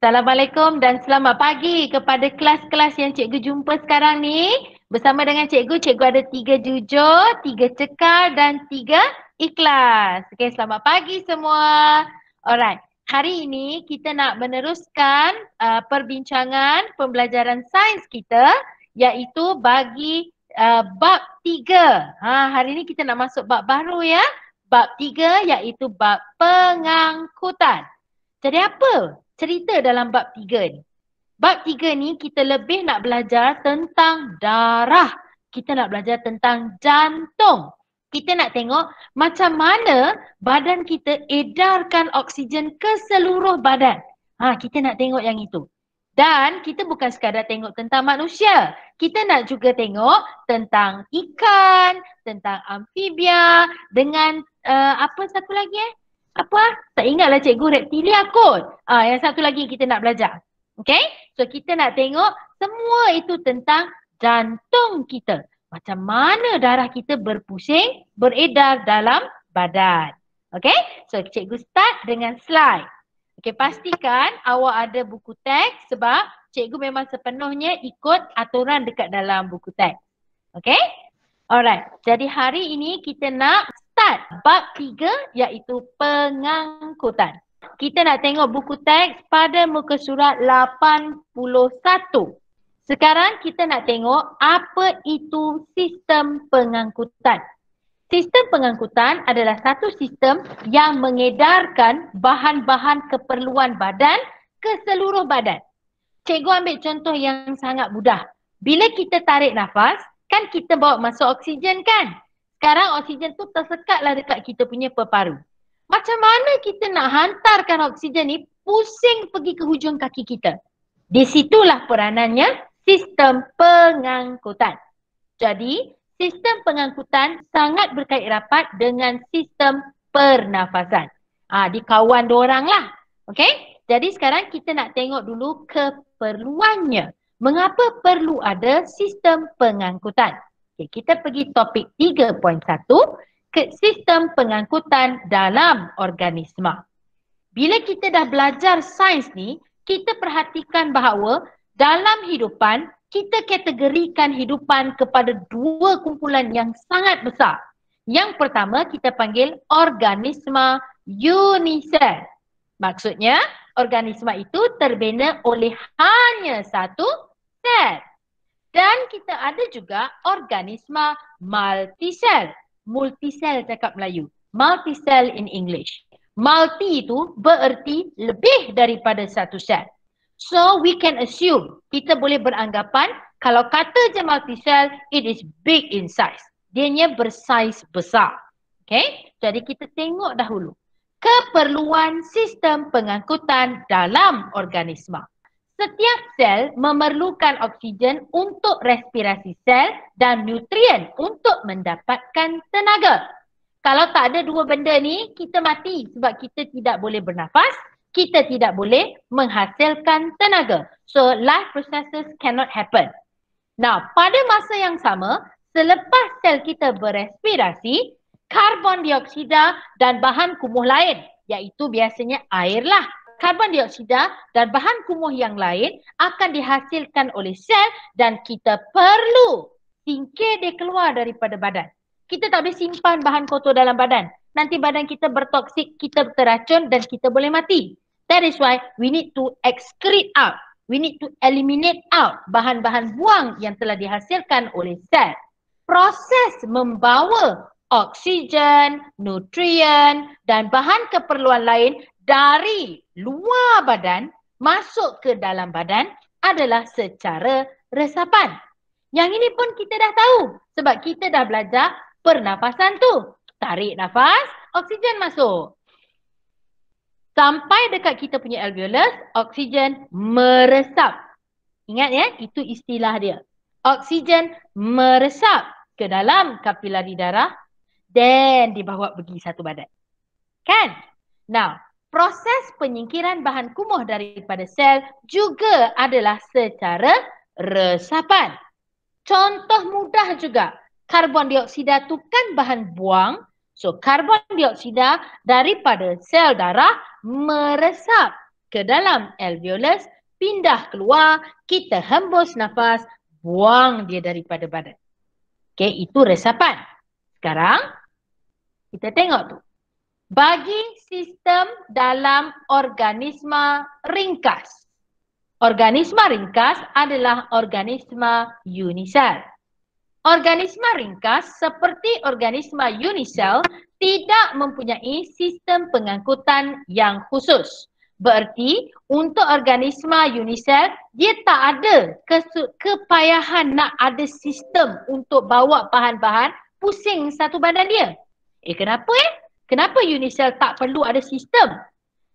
Assalamualaikum dan selamat pagi kepada kelas-kelas yang cikgu jumpa sekarang ni. Bersama dengan cikgu, cikgu ada tiga jujur, tiga cekal dan tiga ikhlas. Okay, selamat pagi semua. Alright, hari ini kita nak meneruskan uh, perbincangan pembelajaran sains kita iaitu bagi uh, bab tiga. Ha, hari ini kita nak masuk bab baru ya. Bab tiga iaitu bab pengangkutan. Jadi apa cerita dalam bab tiga ni. Bab tiga ni kita lebih nak belajar tentang darah. Kita nak belajar tentang jantung. Kita nak tengok macam mana badan kita edarkan oksigen ke seluruh badan. Ha, kita nak tengok yang itu. Dan kita bukan sekadar tengok tentang manusia. Kita nak juga tengok tentang ikan, tentang amfibia dengan uh, apa satu lagi eh? apa tak ingatlah cikgu reptilia kot. Ah yang satu lagi kita nak belajar. Okay? So kita nak tengok semua itu tentang jantung kita. Macam mana darah kita berpusing, beredar dalam badan. Okay? So cikgu start dengan slide. Okay pastikan awak ada buku teks sebab cikgu memang sepenuhnya ikut aturan dekat dalam buku teks. Okay? Alright. Jadi hari ini kita nak empat. Bab tiga iaitu pengangkutan. Kita nak tengok buku teks pada muka surat 81. Sekarang kita nak tengok apa itu sistem pengangkutan. Sistem pengangkutan adalah satu sistem yang mengedarkan bahan-bahan keperluan badan ke seluruh badan. Cikgu ambil contoh yang sangat mudah. Bila kita tarik nafas, kan kita bawa masuk oksigen kan? sekarang oksigen tu lah dekat kita punya peparu. Macam mana kita nak hantarkan oksigen ni pusing pergi ke hujung kaki kita? Di situlah peranannya sistem pengangkutan. Jadi, sistem pengangkutan sangat berkait rapat dengan sistem pernafasan. ha, di kawan orang lah. Okay? Jadi sekarang kita nak tengok dulu keperluannya. Mengapa perlu ada sistem pengangkutan? Okay, kita pergi topik 3.1 ke sistem pengangkutan dalam organisma. Bila kita dah belajar sains ni, kita perhatikan bahawa dalam hidupan, kita kategorikan hidupan kepada dua kumpulan yang sangat besar. Yang pertama kita panggil organisma unisel. Maksudnya organisma itu terbina oleh hanya satu sel. Dan kita ada juga organisma multisel. Multisel cakap Melayu. Multisel in English. Multi itu bererti lebih daripada satu sel. So we can assume, kita boleh beranggapan kalau kata je multisel, it is big in size. Dianya bersaiz besar. Okay, jadi kita tengok dahulu. Keperluan sistem pengangkutan dalam organisma. Setiap sel memerlukan oksigen untuk respirasi sel dan nutrien untuk mendapatkan tenaga. Kalau tak ada dua benda ni, kita mati sebab kita tidak boleh bernafas, kita tidak boleh menghasilkan tenaga. So life processes cannot happen. Now, pada masa yang sama, selepas sel kita berespirasi, karbon dioksida dan bahan kumuh lain, iaitu biasanya air lah karbon dioksida dan bahan kumuh yang lain akan dihasilkan oleh sel dan kita perlu singkir dia keluar daripada badan. Kita tak boleh simpan bahan kotor dalam badan. Nanti badan kita bertoksik, kita teracun dan kita boleh mati. That is why we need to excrete out. We need to eliminate out bahan-bahan buang yang telah dihasilkan oleh sel. Proses membawa oksigen, nutrien dan bahan keperluan lain dari luar badan masuk ke dalam badan adalah secara resapan. Yang ini pun kita dah tahu sebab kita dah belajar pernafasan tu. Tarik nafas, oksigen masuk. Sampai dekat kita punya alveolus, oksigen meresap. Ingat ya, itu istilah dia. Oksigen meresap ke dalam kapilari darah dan dibawa pergi satu badan. Kan? Now, proses penyingkiran bahan kumuh daripada sel juga adalah secara resapan. Contoh mudah juga, karbon dioksida tu kan bahan buang. So, karbon dioksida daripada sel darah meresap ke dalam alveolus, pindah keluar, kita hembus nafas, buang dia daripada badan. Okay, itu resapan. Sekarang, kita tengok tu bagi sistem dalam organisma ringkas. Organisma ringkas adalah organisma unisel. Organisma ringkas seperti organisma unisel tidak mempunyai sistem pengangkutan yang khusus. Bererti untuk organisma unisel, dia tak ada kepayahan nak ada sistem untuk bawa bahan-bahan pusing satu badan dia. Eh kenapa eh? Kenapa unicell tak perlu ada sistem?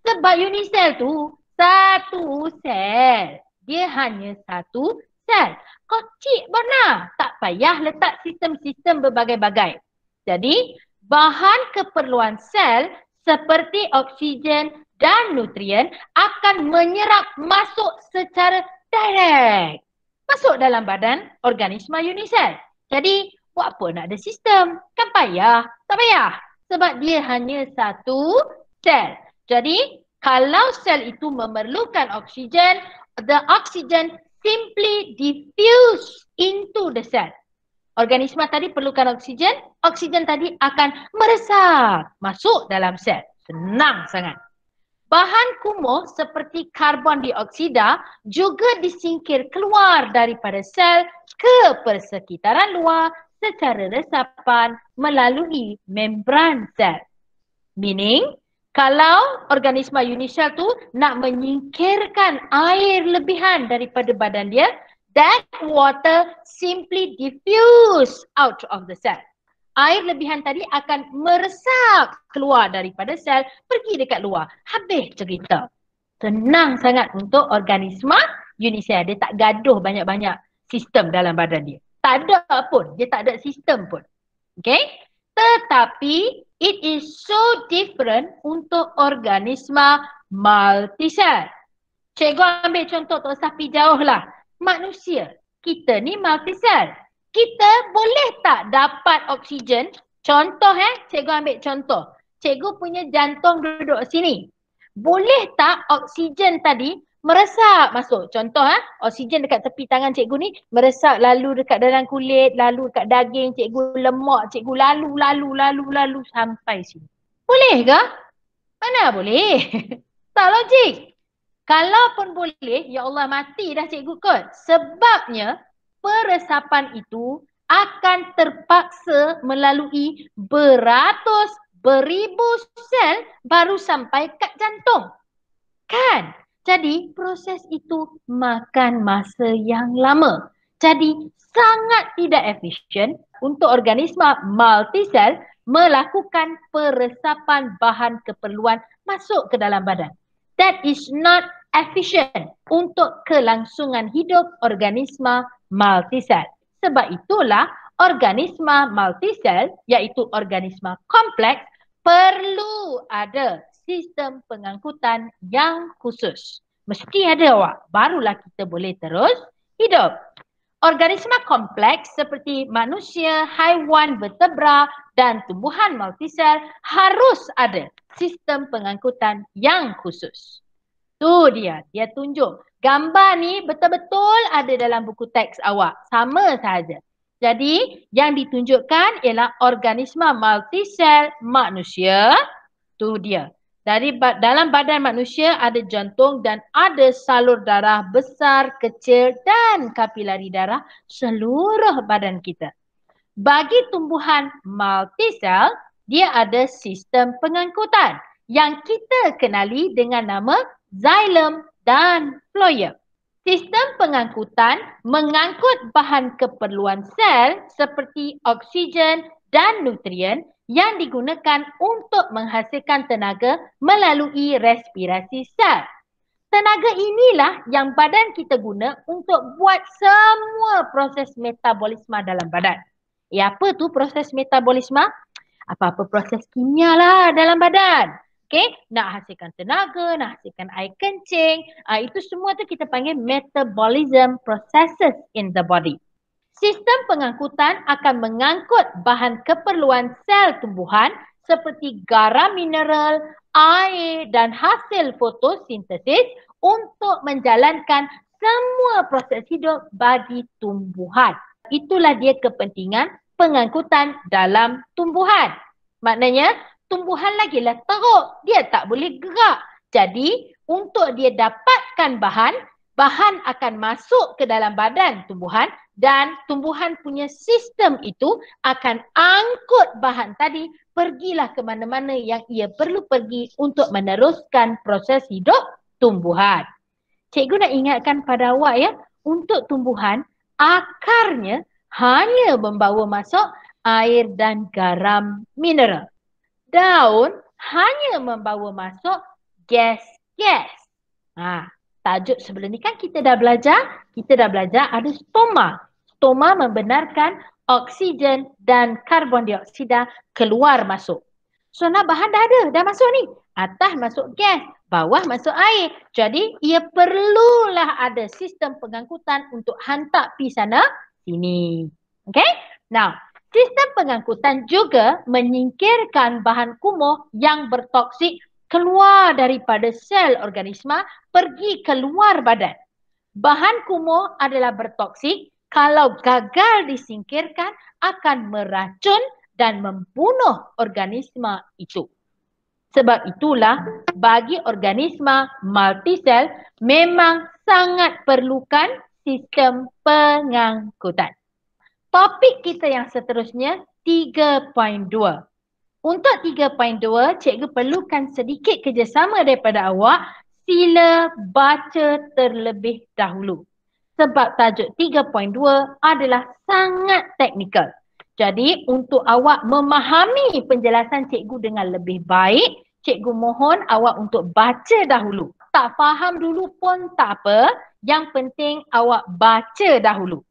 Sebab unicell tu satu sel. Dia hanya satu sel. Kocik mana, Tak payah letak sistem-sistem berbagai-bagai. Jadi, bahan keperluan sel seperti oksigen dan nutrien akan menyerap masuk secara direct. Masuk dalam badan organisma unicell. Jadi, buat apa nak ada sistem? Kan payah. Tak payah sebab dia hanya satu sel. Jadi kalau sel itu memerlukan oksigen, the oxygen simply diffuse into the cell. Organisma tadi perlukan oksigen, oksigen tadi akan meresap masuk dalam sel. Senang sangat. Bahan kumuh seperti karbon dioksida juga disingkir keluar daripada sel ke persekitaran luar secara resapan melalui membran sel. Meaning, kalau organisma unisel tu nak menyingkirkan air lebihan daripada badan dia, that water simply diffuse out of the cell. Air lebihan tadi akan meresap keluar daripada sel, pergi dekat luar. Habis cerita. Tenang sangat untuk organisma unisel. Dia tak gaduh banyak-banyak sistem dalam badan dia tak ada pun. Dia tak ada sistem pun. Okay? Tetapi it is so different untuk organisma multisel. Cikgu ambil contoh tak usah pergi jauh lah. Manusia, kita ni multisel. Kita boleh tak dapat oksigen? Contoh eh, cikgu ambil contoh. Cikgu punya jantung duduk sini. Boleh tak oksigen tadi meresap masuk. Contoh ah, ha? oksigen dekat tepi tangan cikgu ni meresap lalu dekat dalam kulit, lalu dekat daging cikgu, lemak cikgu lalu lalu lalu lalu sampai sini. Boleh ke? Mana boleh? tak logik. Kalau pun boleh, ya Allah mati dah cikgu kot. Sebabnya peresapan itu akan terpaksa melalui beratus beribu sel baru sampai kat jantung. Kan? Jadi proses itu makan masa yang lama. Jadi sangat tidak efisien untuk organisma multisel melakukan peresapan bahan keperluan masuk ke dalam badan. That is not efficient untuk kelangsungan hidup organisma multisel. Sebab itulah organisma multisel iaitu organisma kompleks perlu ada sistem pengangkutan yang khusus. Mesti ada awak, barulah kita boleh terus hidup. Organisma kompleks seperti manusia, haiwan, vertebra dan tumbuhan multisel harus ada sistem pengangkutan yang khusus. Tu dia, dia tunjuk. Gambar ni betul-betul ada dalam buku teks awak. Sama sahaja. Jadi yang ditunjukkan ialah organisma multisel manusia. Tu dia. Dari ba- dalam badan manusia ada jantung dan ada salur darah besar, kecil dan kapilari darah seluruh badan kita. Bagi tumbuhan multisel, dia ada sistem pengangkutan yang kita kenali dengan nama xylem dan phloem. Sistem pengangkutan mengangkut bahan keperluan sel seperti oksigen, dan nutrien yang digunakan untuk menghasilkan tenaga melalui respirasi sel. Tenaga inilah yang badan kita guna untuk buat semua proses metabolisme dalam badan. eh, apa tu proses metabolisme? Apa-apa proses kimia lah dalam badan. Okay, nak hasilkan tenaga, nak hasilkan air kencing, uh, itu semua tu kita panggil metabolism processes in the body. Sistem pengangkutan akan mengangkut bahan keperluan sel tumbuhan seperti garam mineral, air dan hasil fotosintesis untuk menjalankan semua proses hidup bagi tumbuhan. Itulah dia kepentingan pengangkutan dalam tumbuhan. Maknanya tumbuhan lagi lah teruk, dia tak boleh gerak. Jadi untuk dia dapatkan bahan, bahan akan masuk ke dalam badan tumbuhan dan tumbuhan punya sistem itu akan angkut bahan tadi pergilah ke mana-mana yang ia perlu pergi untuk meneruskan proses hidup tumbuhan. Cikgu nak ingatkan pada awak ya, untuk tumbuhan akarnya hanya membawa masuk air dan garam mineral. Daun hanya membawa masuk gas-gas. Ha, tajuk sebelum ni kan kita dah belajar, kita dah belajar ada stoma. Stoma membenarkan oksigen dan karbon dioksida keluar masuk. So nak bahan dah ada, dah masuk ni. Atas masuk gas, bawah masuk air. Jadi ia perlulah ada sistem pengangkutan untuk hantar pi sana sini. Okay? Now, sistem pengangkutan juga menyingkirkan bahan kumuh yang bertoksik keluar daripada sel organisma pergi keluar badan. Bahan kumur adalah bertoksik kalau gagal disingkirkan akan meracun dan membunuh organisma itu. Sebab itulah bagi organisma multisel memang sangat perlukan sistem pengangkutan. Topik kita yang seterusnya untuk 3.2, cikgu perlukan sedikit kerjasama daripada awak. Sila baca terlebih dahulu. Sebab tajuk 3.2 adalah sangat teknikal. Jadi untuk awak memahami penjelasan cikgu dengan lebih baik, cikgu mohon awak untuk baca dahulu. Tak faham dulu pun tak apa, yang penting awak baca dahulu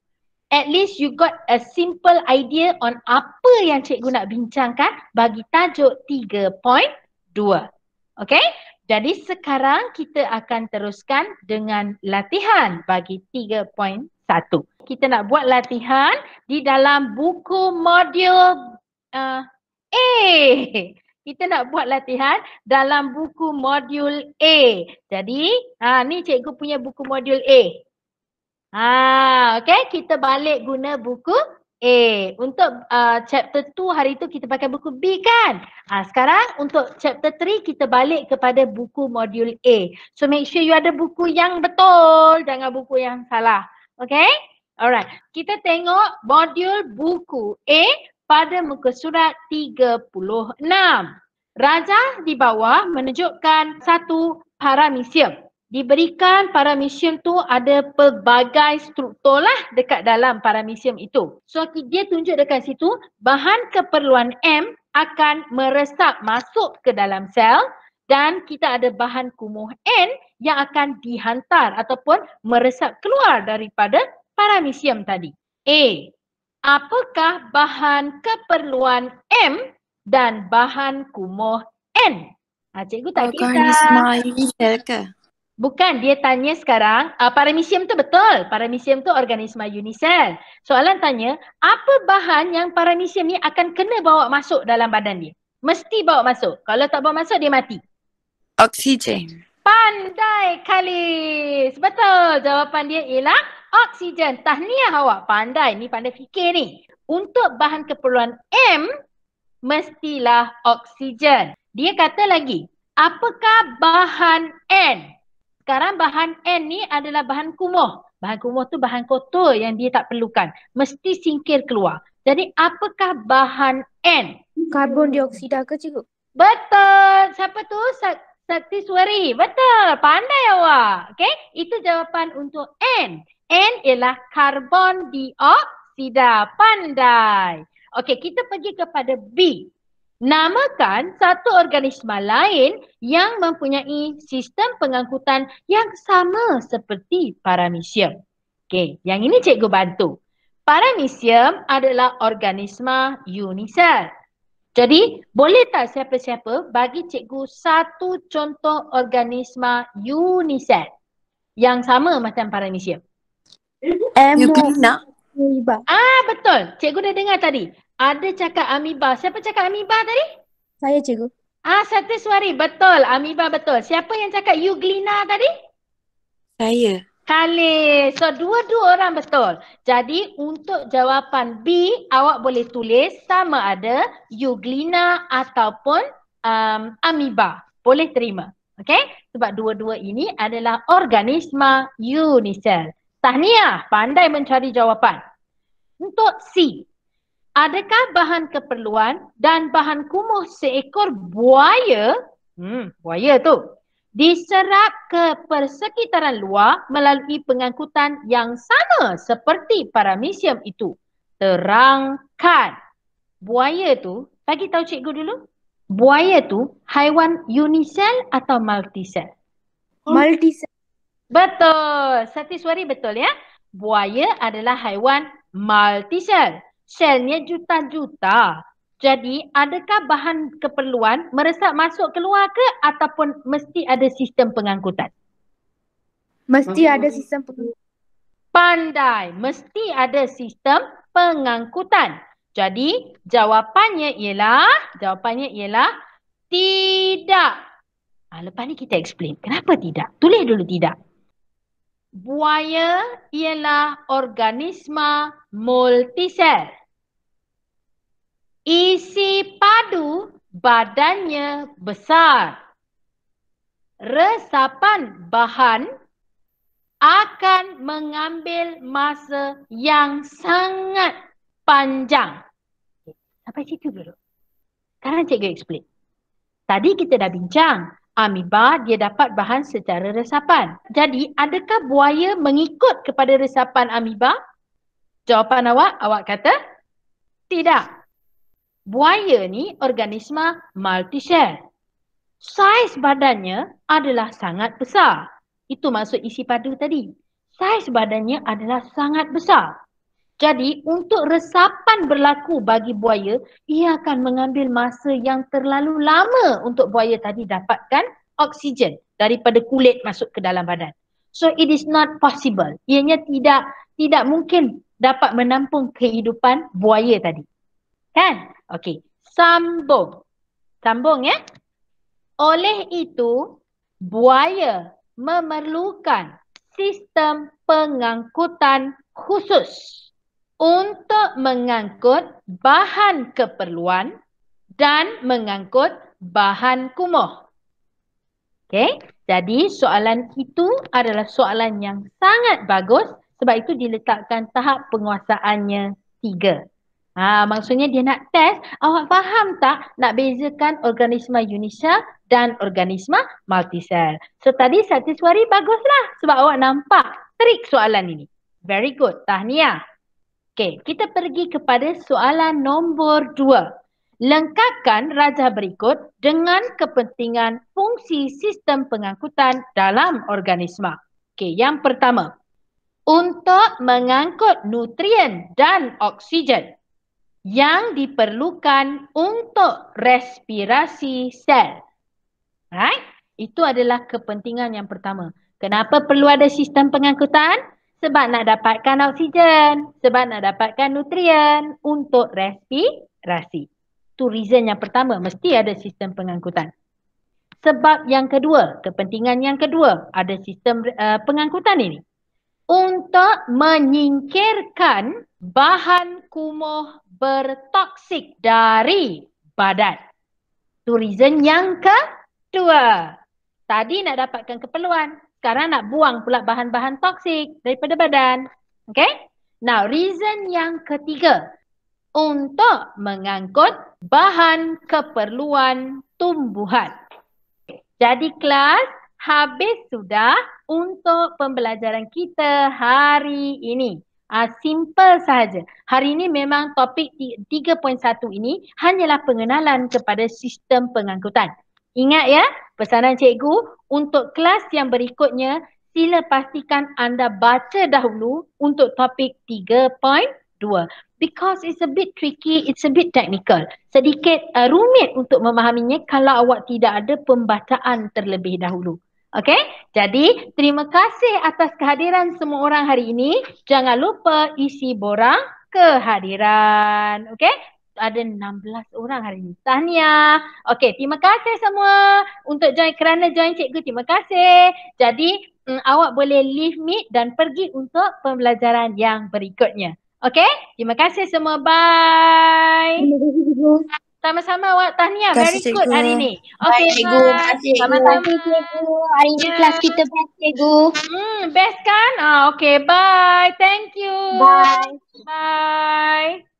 at least you got a simple idea on apa yang cikgu nak bincangkan bagi tajuk 3.2. Okay? Jadi sekarang kita akan teruskan dengan latihan bagi 3.1. Kita nak buat latihan di dalam buku modul uh, A. Kita nak buat latihan dalam buku modul A. Jadi ha, ni cikgu punya buku modul A. Ah, okay, kita balik guna buku A. Untuk uh, chapter 2 hari tu kita pakai buku B kan? Ah sekarang untuk chapter 3 kita balik kepada buku modul A. So make sure you ada buku yang betul, jangan buku yang salah. Okay? Alright, kita tengok modul buku A pada muka surat 36. Raja di bawah menunjukkan satu paramisium diberikan paramecium tu ada pelbagai struktur lah dekat dalam paramecium itu. So dia tunjuk dekat situ bahan keperluan M akan meresap masuk ke dalam sel dan kita ada bahan kumuh N yang akan dihantar ataupun meresap keluar daripada paramecium tadi. A. Apakah bahan keperluan M dan bahan kumuh N? Ha, cikgu tak kisah. Organisme ideal ke? Bukan, dia tanya sekarang, uh, ah, paramecium tu betul. Paramecium tu organisma unisel. Soalan tanya, apa bahan yang paramecium ni akan kena bawa masuk dalam badan dia? Mesti bawa masuk. Kalau tak bawa masuk, dia mati. Oksigen. Pandai Kalis. Betul. Jawapan dia ialah oksigen. Tahniah awak. Pandai. Ni pandai fikir ni. Untuk bahan keperluan M, mestilah oksigen. Dia kata lagi, apakah bahan N? Sekarang bahan N ni adalah bahan kumuh. Bahan kumuh tu bahan kotor yang dia tak perlukan. Mesti singkir keluar. Jadi apakah bahan N? Karbon dioksida ke cikgu? Betul. Siapa tu? Sakti Suari. Betul. Pandai awak. Okay. Itu jawapan untuk N. N ialah karbon dioksida. Pandai. Okay. Kita pergi kepada B. Namakan satu organisma lain yang mempunyai sistem pengangkutan yang sama seperti paramecium. Okey, yang ini cikgu bantu. Paramecium adalah organisma unisel. Jadi, boleh tak siapa-siapa bagi cikgu satu contoh organisma unisel yang sama macam paramecium? Euclina. Ah, betul. Cikgu dah dengar tadi. Ada cakap amiba. Siapa cakap amiba tadi? Saya cikgu. Ah, satu suari. Betul. Amiba betul. Siapa yang cakap Euglena tadi? Saya. Kali. So, dua-dua orang betul. Jadi, untuk jawapan B, awak boleh tulis sama ada Euglena ataupun um, amiba. Boleh terima. Okay? Sebab dua-dua ini adalah organisma unicell. Tahniah, pandai mencari jawapan. Untuk C, adakah bahan keperluan dan bahan kumuh seekor buaya, hmm, buaya tu, diserap ke persekitaran luar melalui pengangkutan yang sama seperti paramisium itu. Terangkan. Buaya tu, bagi tahu cikgu dulu. Buaya tu haiwan unicell atau multisel? Hmm. Multisel. Betul. Satiswari betul ya. Buaya adalah haiwan multisel. Shellnya juta-juta. Jadi adakah bahan keperluan meresap masuk keluar ke ataupun mesti ada sistem pengangkutan? Mesti ada sistem pengangkutan. Pandai. Mesti ada sistem pengangkutan. Jadi jawapannya ialah, jawapannya ialah tidak. Ha, lepas ni kita explain. Kenapa tidak? Tulis dulu tidak. Buaya ialah organisma multisel. Isi padu badannya besar. Resapan bahan akan mengambil masa yang sangat panjang. Sampai situ dulu. Sekarang cikgu explain. Tadi kita dah bincang amiba dia dapat bahan secara resapan. Jadi adakah buaya mengikut kepada resapan amiba? Jawapan awak, awak kata tidak. Buaya ni organisma multi multishell. Saiz badannya adalah sangat besar. Itu maksud isi padu tadi. Saiz badannya adalah sangat besar. Jadi untuk resapan berlaku bagi buaya, ia akan mengambil masa yang terlalu lama untuk buaya tadi dapatkan oksigen daripada kulit masuk ke dalam badan. So it is not possible. Ianya tidak tidak mungkin dapat menampung kehidupan buaya tadi. Kan? Okey. Sambung. Sambung ya. Oleh itu, buaya memerlukan sistem pengangkutan khusus untuk mengangkut bahan keperluan dan mengangkut bahan kumuh. Okay, jadi soalan itu adalah soalan yang sangat bagus sebab itu diletakkan tahap penguasaannya tiga. Ha, maksudnya dia nak test, awak faham tak nak bezakan organisma unisel dan organisma multisel. So tadi satu suari baguslah sebab awak nampak trik soalan ini. Very good, tahniah. Okey, kita pergi kepada soalan nombor dua. Lengkapkan rajah berikut dengan kepentingan fungsi sistem pengangkutan dalam organisma. Okey, yang pertama. Untuk mengangkut nutrien dan oksigen yang diperlukan untuk respirasi sel. Right? Itu adalah kepentingan yang pertama. Kenapa perlu ada sistem pengangkutan? sebab nak dapatkan oksigen, sebab nak dapatkan nutrien untuk respirasi. Itu reason yang pertama, mesti ada sistem pengangkutan. Sebab yang kedua, kepentingan yang kedua, ada sistem uh, pengangkutan ini. Untuk menyingkirkan bahan kumuh bertoksik dari badan. Itu reason yang kedua. Tadi nak dapatkan keperluan, sekarang nak buang pula bahan-bahan toksik daripada badan. Okay? Now, reason yang ketiga. Untuk mengangkut bahan keperluan tumbuhan. Jadi kelas habis sudah untuk pembelajaran kita hari ini. Uh, simple sahaja. Hari ini memang topik 3.1 ini hanyalah pengenalan kepada sistem pengangkutan. Ingat ya pesanan cikgu untuk kelas yang berikutnya, sila pastikan anda baca dahulu untuk topik 3.2 because it's a bit tricky, it's a bit technical. Sedikit uh, rumit untuk memahaminya kalau awak tidak ada pembacaan terlebih dahulu. Okay, jadi terima kasih atas kehadiran semua orang hari ini. Jangan lupa isi borang kehadiran. Okay, ada 16 orang hari ni. Tahniah. Okey, terima kasih semua untuk join kerana join cikgu. Terima kasih. Jadi, mm, awak boleh leave meet dan pergi untuk pembelajaran yang berikutnya. Okey? Terima kasih semua. Bye. Sama-sama awak tahniah. Kasih, Very good hari ni. Okay, bye. Cikgu. Sama-sama. Cikgu. Hari ni kelas kita best, cikgu. Hmm, best kan? Ah, Okey, bye. Thank you. Bye. Bye.